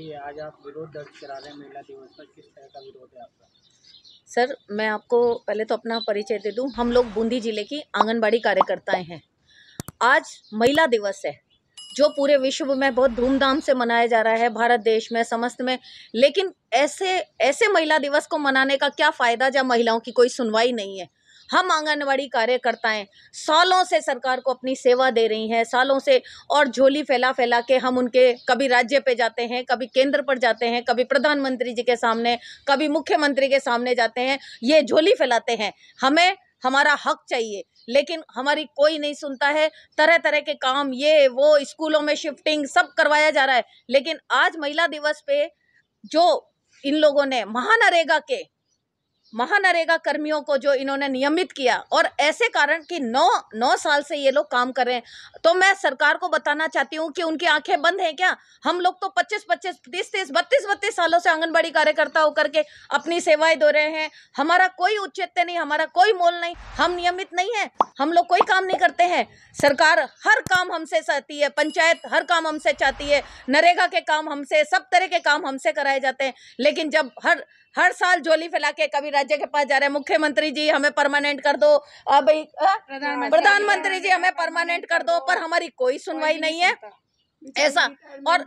बताइए आज आप विरोध दर्ज करा रहे हैं महिला दिवस पर किस तरह का विरोध है आपका सर मैं आपको पहले तो अपना परिचय दे दूं हम लोग बूंदी जिले की आंगनबाड़ी कार्यकर्ताएं हैं आज महिला दिवस है जो पूरे विश्व में बहुत धूमधाम से मनाया जा रहा है भारत देश में समस्त में लेकिन ऐसे ऐसे महिला दिवस को मनाने का क्या फ़ायदा जब महिलाओं की कोई सुनवाई नहीं है हम आंगनवाड़ी कार्यकर्ताएं सालों से सरकार को अपनी सेवा दे रही हैं सालों से और झोली फैला फैला के हम उनके कभी राज्य पे जाते हैं कभी केंद्र पर जाते हैं कभी प्रधानमंत्री जी के सामने कभी मुख्यमंत्री के सामने जाते हैं ये झोली फैलाते हैं हमें हमारा हक चाहिए लेकिन हमारी कोई नहीं सुनता है तरह तरह के काम ये वो स्कूलों में शिफ्टिंग सब करवाया जा रहा है लेकिन आज महिला दिवस पे जो इन लोगों ने महानरेगा के महानरेगा कर्मियों को जो इन्होंने नियमित किया और ऐसे कारण कि नौ नौ साल से ये लोग काम कर रहे हैं तो मैं सरकार को बताना चाहती हूँ कि उनकी आंखें बंद हैं क्या हम लोग तो 25 25 तीस तीस बत्तीस बत्तीस सालों से आंगनबाड़ी कार्यकर्ता होकर के अपनी सेवाएं दे रहे हैं हमारा कोई उच्चेत्य नहीं हमारा कोई मोल नहीं हम नियमित नहीं है हम लोग कोई काम नहीं करते हैं सरकार हर काम हमसे चाहती है पंचायत हर काम हमसे चाहती है नरेगा के काम हमसे सब तरह के काम हमसे कराए जाते हैं लेकिन जब हर हर साल जोली फैला के कभी राज्य के पास जा रहे हैं मुख्यमंत्री जी हमें परमानेंट कर दो अब हाँ? प्रधानमंत्री जी हमें परमानेंट कर दो पर हमारी कोई सुनवाई नहीं है ऐसा और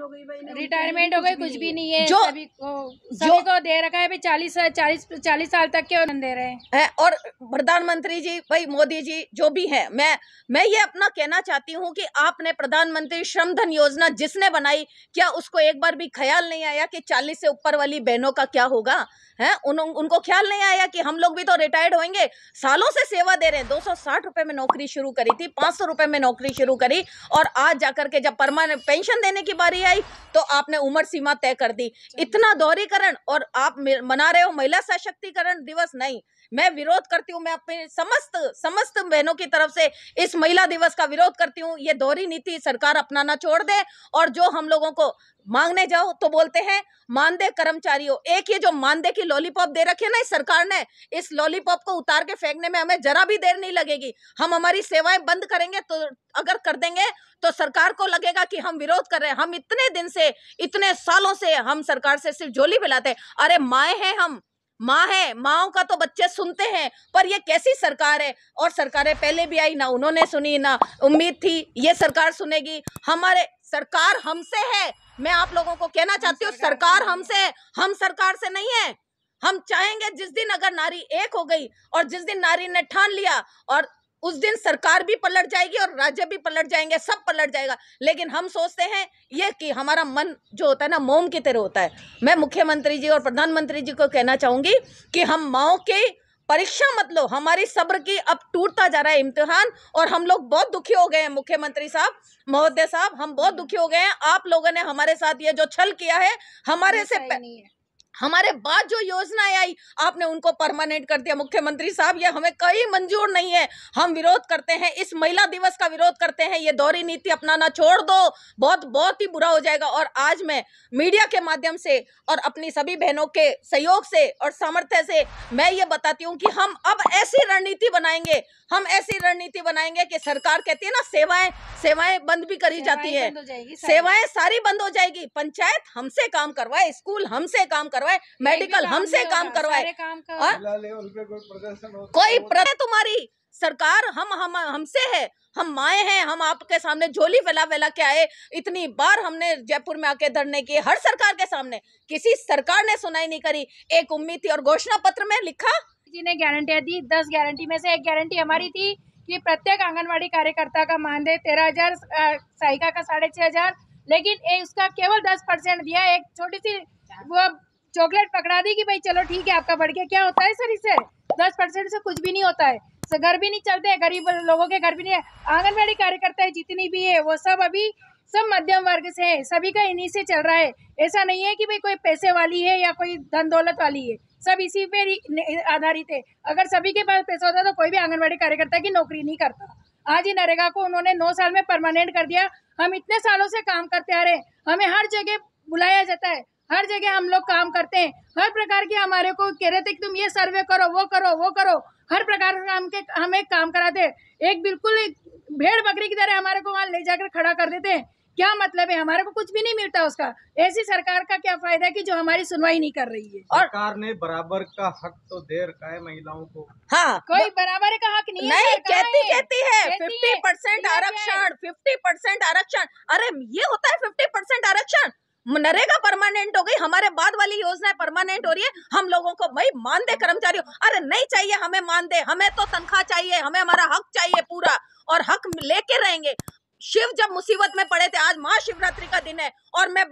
रिटायरमेंट हो गई कुछ भी नहीं है जो सभी को सभी जो को दे रखा है भाई चालीस चालीस चालीस साल तक के दे रहे हैं और प्रधानमंत्री जी भाई मोदी जी जो भी है मैं मैं ये अपना कहना चाहती हूँ कि आपने प्रधानमंत्री श्रम धन योजना जिसने बनाई क्या उसको एक बार भी ख्याल नहीं आया कि चालीस से ऊपर वाली बहनों का क्या होगा है उन, उनको ख्याल नहीं आया कि हम लोग भी तो रिटायर्ड होंगे सालों से सेवा दे रहे हैं दो सौ में नौकरी शुरू करी थी पांच सौ में नौकरी शुरू करी और आज जाकर के जब परमानेंट पेंशन देने की बारी आई तो आपने उम्र सीमा तय कर दी इतना दोहरीकरण और आप मना रहे हो महिला सशक्तिकरण दिवस नहीं मैं विरोध करती हूँ मैं अपने समस्त समस्त बहनों की तरफ से इस महिला दिवस का विरोध करती हूँ ये दोहरी नीति सरकार अपनाना छोड़ दे और जो हम लोगों को मांगने जाओ तो बोलते हैं मानदेय कर्मचारियों एक ये जो मानदेय की लॉलीपॉप दे रखे ना इस सरकार ने इस लॉलीपॉप को उतार के फेंकने में हमें जरा भी देर नहीं लगेगी हम हमारी सेवाएं बंद करेंगे तो अगर कर देंगे तो सरकार को लगेगा कि हम विरोध कर रहे हैं हम इतने दिन से इतने सालों से हम सरकार से सिर्फ झोली मिलाते अरे माए हैं हम माँ है माओ का तो बच्चे सुनते हैं पर ये कैसी सरकार है और सरकारें पहले भी आई ना उन्होंने सुनी ना उम्मीद थी ये सरकार सुनेगी हमारे सरकार हमसे है मैं आप लोगों को कहना चाहती हूँ सरकार हमसे है हम सरकार से नहीं है हम चाहेंगे जिस दिन अगर नारी एक हो गई और जिस दिन नारी ने ठान लिया और उस दिन सरकार भी पलट जाएगी और राज्य भी पलट जाएंगे सब पलट जाएगा लेकिन हम सोचते हैं ये कि हमारा मन जो होता है ना मोम की तरह होता है मैं मुख्यमंत्री जी और प्रधानमंत्री जी को कहना चाहूँगी कि हम माओ के परीक्षा मतलब हमारी सब्र की अब टूटता जा रहा है इम्तिहान और हम लोग बहुत दुखी हो गए हैं मुख्यमंत्री साहब महोदय साहब हम बहुत दुखी हो गए हैं आप लोगों ने हमारे साथ ये जो छल किया है हमारे से हमारे बाद जो योजनाएं आई आपने उनको परमानेंट कर दिया मुख्यमंत्री साहब ये हमें कई मंजूर नहीं है हम विरोध करते हैं इस महिला दिवस का विरोध करते हैं ये दौरी नीति अपनाना छोड़ दो बहुत बहुत ही बुरा हो जाएगा और आज मैं मीडिया के माध्यम से और अपनी सभी बहनों के सहयोग से और सामर्थ्य से मैं ये बताती हूँ कि हम अब ऐसी रणनीति बनाएंगे हम ऐसी रणनीति बनाएंगे कि सरकार कहती है ना सेवाएं सेवाएं बंद भी करी जाती है सेवाएं सारी बंद हो जाएगी पंचायत हमसे काम करवाए स्कूल हमसे काम करवाए करवाए मेडिकल हमसे काम करवाए कोई प्रदेश तुम्हारी सरकार हम हम हमसे है हम माए हैं हम आपके सामने झोली फैला फैला के आए इतनी बार हमने जयपुर में आके धरने किए हर सरकार के सामने किसी सरकार ने सुनाई नहीं करी एक उम्मीद थी और घोषणा पत्र में लिखा जी ने गारंटी दी दस गारंटी में से एक गारंटी हमारी थी कि प्रत्येक आंगनवाड़ी कार्यकर्ता का मानदेय तेरह हजार सहायिका का साढ़े लेकिन ए, उसका केवल दस दिया एक छोटी सी वो चॉकलेट पकड़ा दी कि भाई चलो ठीक है आपका बढ़ गया क्या होता है सर इसे दस परसेंट से कुछ भी नहीं होता है सर घर भी नहीं चलते गरीब लोगों के घर भी नहीं आंगनबाड़ी कार्यकर्ता है जितनी भी है वो सब अभी सब मध्यम वर्ग से है सभी का इन्हीं से चल रहा है ऐसा नहीं है कि भाई कोई पैसे वाली है या कोई धन दौलत वाली है सब इसी पे आधारित है अगर सभी के पास पैसा होता तो कोई भी आंगनबाड़ी कार्यकर्ता की नौकरी नहीं करता आज ही नरेगा को उन्होंने नौ साल में परमानेंट कर दिया हम इतने सालों से काम करते आ रहे हैं हमें हर जगह बुलाया जाता है हर जगह हम लोग काम करते हैं हर प्रकार के हमारे को कह रहे थे कि तुम ये सर्वे करो वो करो वो करो हर प्रकार का हम के हमें काम कराते एक बिल्कुल भेड़ बकरी की तरह हमारे को वहाँ ले जाकर खड़ा कर देते हैं क्या मतलब है हमारे को कुछ भी नहीं मिलता उसका ऐसी सरकार का क्या फायदा है कि जो हमारी सुनवाई नहीं कर रही है सरकार ने बराबर का हक तो दे रखा है महिलाओं को हाँ कोई बराबर का हक नहीं, नहीं है कहती है, कहती है फिफ्टी परसेंट आरक्षण फिफ्टी परसेंट आरक्षण अरे ये होता है फिफ्टी परसेंट आरक्षण नरेगा परमानेंट हो गई हमारे बाद वाली योजनाएं परमानेंट हो रही है हम लोगों को भाई दे कर्मचारियों अरे नहीं चाहिए हमें दे हमें तो तनख्वाह चाहिए हमें हमारा हक चाहिए पूरा और हक लेके रहेंगे शिव जब मुसीबत में पड़े थे आज महाशिवरात्रि का दिन है और मैं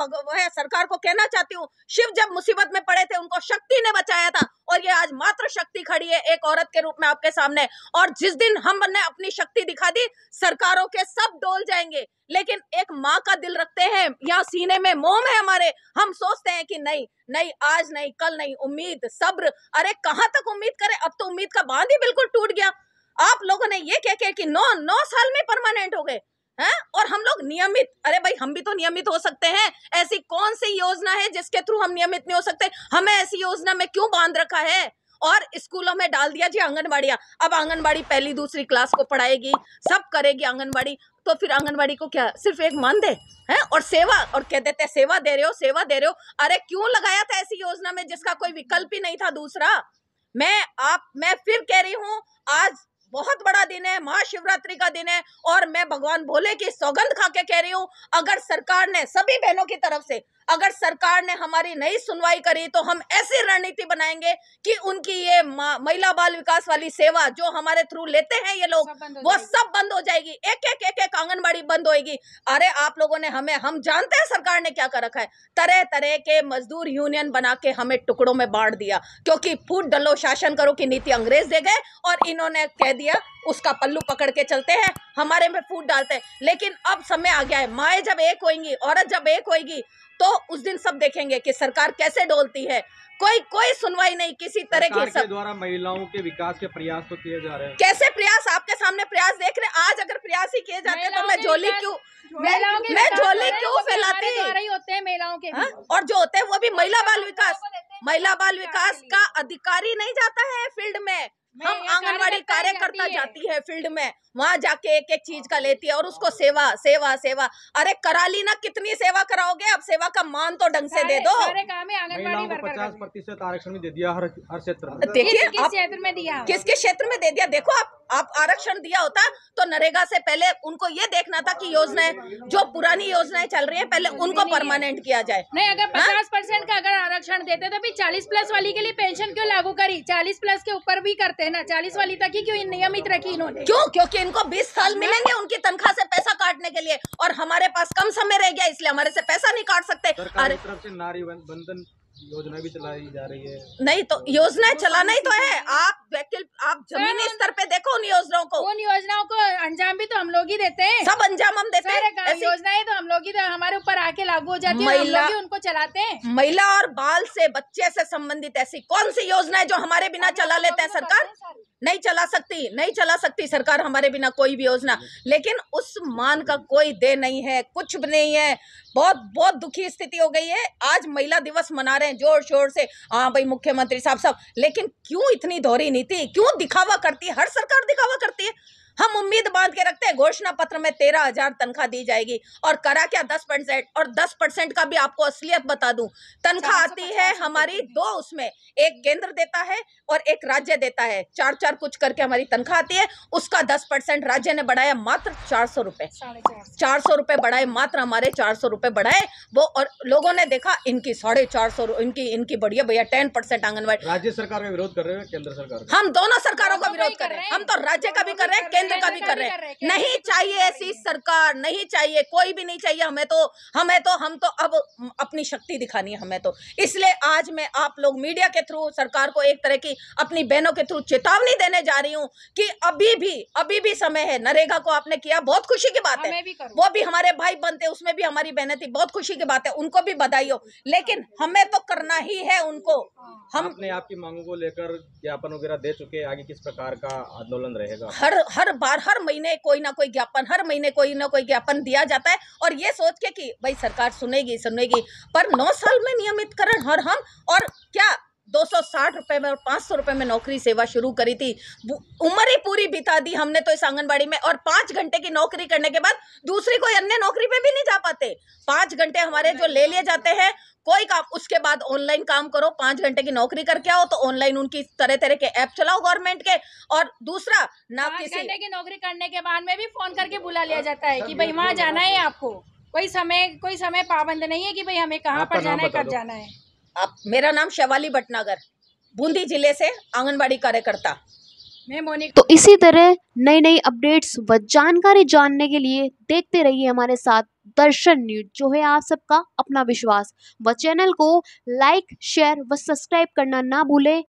सरकार को कहना चाहती हूँ शिव जब मुसीबत में पड़े थे उनको शक्ति ने बचाया था और ये आज मात्र शक्ति खड़ी है एक औरत के रूप में आपके सामने और जिस दिन हमने अपनी शक्ति दिखा दी सरकारों के सब डोल जाएंगे लेकिन एक माँ का दिल रखते हैं यहाँ सीने में मोम है हमारे हम सोचते हैं कि नहीं नहीं आज नहीं कल नहीं उम्मीद सब्र अरे कहाँ तक उम्मीद करें अब तो उम्मीद का बांध ही बिल्कुल टूट गया आप लोगों ने ये कह के कि नौ नौ साल में परमानेंट हो गए हैं और हम लोग नियमित अरे भाई हम भी तो नियमित हो सकते हैं ऐसी कौन सी योजना है जिसके थ्रू हम नियमित नहीं हो सकते हमें ऐसी योजना में क्यों बांध रखा है और स्कूलों में डाल दिया जी आंगनबाड़िया अब आंगनबाड़ी पहली दूसरी क्लास को पढ़ाएगी सब करेगी आंगनबाड़ी तो फिर आंगनबाड़ी को क्या सिर्फ एक मान दे है और सेवा और कह देते सेवा दे रहे हो सेवा दे रहे हो अरे क्यों लगाया था ऐसी योजना में जिसका कोई विकल्प ही नहीं था दूसरा मैं आप मैं फिर कह रही हूँ आज बहुत बड़ा दिन है महाशिवरात्रि का दिन है और मैं भगवान भोले की सौगंध खा के कह रही हूँ अगर सरकार ने सभी बहनों की तरफ से अगर सरकार ने हमारी नई सुनवाई करी तो हम ऐसी रणनीति बनाएंगे कि उनकी ये महिला बाल विकास वाली सेवा जो हमारे थ्रू लेते हैं ये लोग वो सब बंद हो जाएगी एक एक एक एक आंगनबाड़ी बंद होगी अरे आप लोगों ने हमें हम जानते हैं सरकार ने क्या कर रखा है तरह तरह के मजदूर यूनियन बना के हमें टुकड़ों में बांट दिया क्योंकि फूट डलो शासन करो की नीति अंग्रेज दे गए और इन्होंने कह दिया उसका पल्लू पकड़ के चलते हैं हमारे में फूट डालते हैं लेकिन अब समय आ गया है माए जब एक होएंगी औरत जब एक होएगी तो उस दिन सब देखेंगे कि सरकार कैसे डोलती है कोई कोई सुनवाई नहीं किसी तरह की सब द्वारा महिलाओं के विकास के प्रयास तो किए जा रहे हैं कैसे प्रयास आपके सामने प्रयास देख रहे आज अगर प्रयास ही किए जाते तो मैं झोली क्यों मैं झोली क्यों तो फैलाती होते हैं महिलाओं के हाँ? और जो होते हैं वो भी महिला बाल विकास महिला बाल विकास का अधिकारी नहीं जाता है फील्ड में हम आंगनवाड़ी कार्यकर्ता जाती है फील्ड में वहाँ जाके एक एक चीज का लेती है और उसको हाँ। सेवा सेवा सेवा अरे कराली ना कितनी सेवा कराओगे अब सेवा का मान तो ढंग से दे दो पचास प्रतिशत आरक्षण दे दिया हर क्षेत्र में देखिए किस दिया क्षेत्र में दे दिया देखो आप आप आरक्षण दिया होता तो नरेगा से पहले उनको ये देखना था कि योजनाएं जो पुरानी योजनाएं चल रही है पहले उनको परमानेंट किया जाए नहीं अगर हाँ? पचास परसेंट का अगर आरक्षण देते तो भी चालीस प्लस वाली के लिए पेंशन क्यों लागू करी चालीस प्लस के ऊपर भी करते हैं ना चालीस वाली तक ही क्यों नियमित रखी इन्होंने क्यों क्योंकि इनको बीस साल मिलेंगे उनकी तनख्वाह से पैसा काटने के लिए और हमारे पास कम समय रह गया इसलिए हमारे से पैसा नहीं काट सकते अरे नारी बंधन योजना भी चलाई जा रही है नहीं तो योजना चलाना ही तो है आप आप जमीनी स्तर पे देखो उन योजनाओं को उन योजनाओं को अंजाम भी तो हम लोग ही देते हैं सब अंजाम हम देते हैं योजनाएं तो हम लोग ही तो हमारे ऊपर आके लागू हो जाती है महिला उनको चलाते हैं महिला और बाल से बच्चे से संबंधित ऐसी कौन सी योजना है जो हमारे बिना चला लेते हैं सरकार नहीं चला सकती नहीं चला सकती सरकार हमारे बिना कोई भी योजना लेकिन उस मान का कोई दे नहीं है कुछ भी नहीं है बहुत बहुत दुखी स्थिति हो गई है आज महिला दिवस मना रहे हैं जोर शोर से हाँ भाई मुख्यमंत्री साहब सब लेकिन क्यों इतनी दोहरी नीति क्यों दिखावा करती है हर सरकार दिखावा करती है हम उम्मीद बांध के रखते हैं घोषणा पत्र में तेरह हजार तनख्वाह दी जाएगी और करा क्या दस परसेंट और दस परसेंट का भी आपको असलियत बता दूं तनख्वाह आती है हमारी दो उसमें एक केंद्र देता है और एक राज्य देता है चार चार कुछ करके हमारी तनख्वाह आती है उसका दस परसेंट राज्य ने बढ़ाया मात्र चार सौ रुपए चार सौ रुपए बढ़ाए मात्र हमारे चार सौ रुपए बढ़ाए वो और लोगों ने देखा इनकी साढ़े चार सौ इनकी इनकी बढ़िया भैया टेन परसेंट आंगनबाड़ी राज्य सरकार का विरोध कर रहे हैं केंद्र सरकार हम दोनों सरकारों का तो विरोध कर रहे हैं हम तो राज्य का भी तो कर रहे हैं केंद्र तो कभी कर रहे हैं नहीं चाहिए ऐसी सरकार नहीं चाहिए कोई भी नहीं चाहिए हमें तो हमें तो हम तो अब अपनी शक्ति दिखानी है हमें तो इसलिए आज मैं आप लोग मीडिया के थ्रू सरकार को एक तरह की अपनी बहनों के थ्रू चेतावनी देने जा रही हूँ कि अभी भी अभी भी समय है नरेगा को आपने किया बहुत खुशी की बात है हाँ, वो भी हमारे भाई बनते उसमें भी हमारी बहने थी बहुत खुशी की बात है उनको भी बधाई हो लेकिन हमें तो करना ही है उनको हाँ। हम अपने आपकी मांगों को लेकर ज्ञापन वगैरह दे चुके आगे किस प्रकार का आंदोलन रहेगा हर हर बार हर महीने कोई ना कोई ज्ञापन हर महीने कोई ना कोई ज्ञापन दिया जाता है और ये सोच के कि भाई सरकार सुनेगी सुनेगी पर नौ साल में नियमितकरण हर हम और क्या दो सौ साठ रुपये में और पाँच सौ रुपये में नौकरी सेवा शुरू करी थी उम्र ही पूरी बिता दी हमने तो इस आंगनबाड़ी में और पाँच घंटे की नौकरी करने के बाद दूसरी कोई अन्य नौकरी पे भी नहीं जा पाते पाँच घंटे हमारे जो ले लिए जाते हैं कोई काम उसके बाद ऑनलाइन काम करो पांच घंटे की नौकरी करके आओ तो ऑनलाइन उनकी तरह तरह के ऐप चलाओ गवर्नमेंट के और दूसरा ना किसी घंटे की नौकरी करने के बाद में भी फोन करके बुला लिया हाँ, जाता है कि भाई वहाँ जाना है आपको कोई समय कोई समय पाबंद नहीं है कि भाई हमें कहाँ पर जाना है कब जाना है अब मेरा नाम शेवाली भटनागर बूंदी जिले से आंगनबाड़ी कार्यकर्ता तो इसी तरह नई नई अपडेट्स व जानकारी जानने के लिए देखते रहिए हमारे साथ दर्शन न्यूज जो है आप सबका अपना विश्वास व चैनल को लाइक शेयर व सब्सक्राइब करना ना भूलें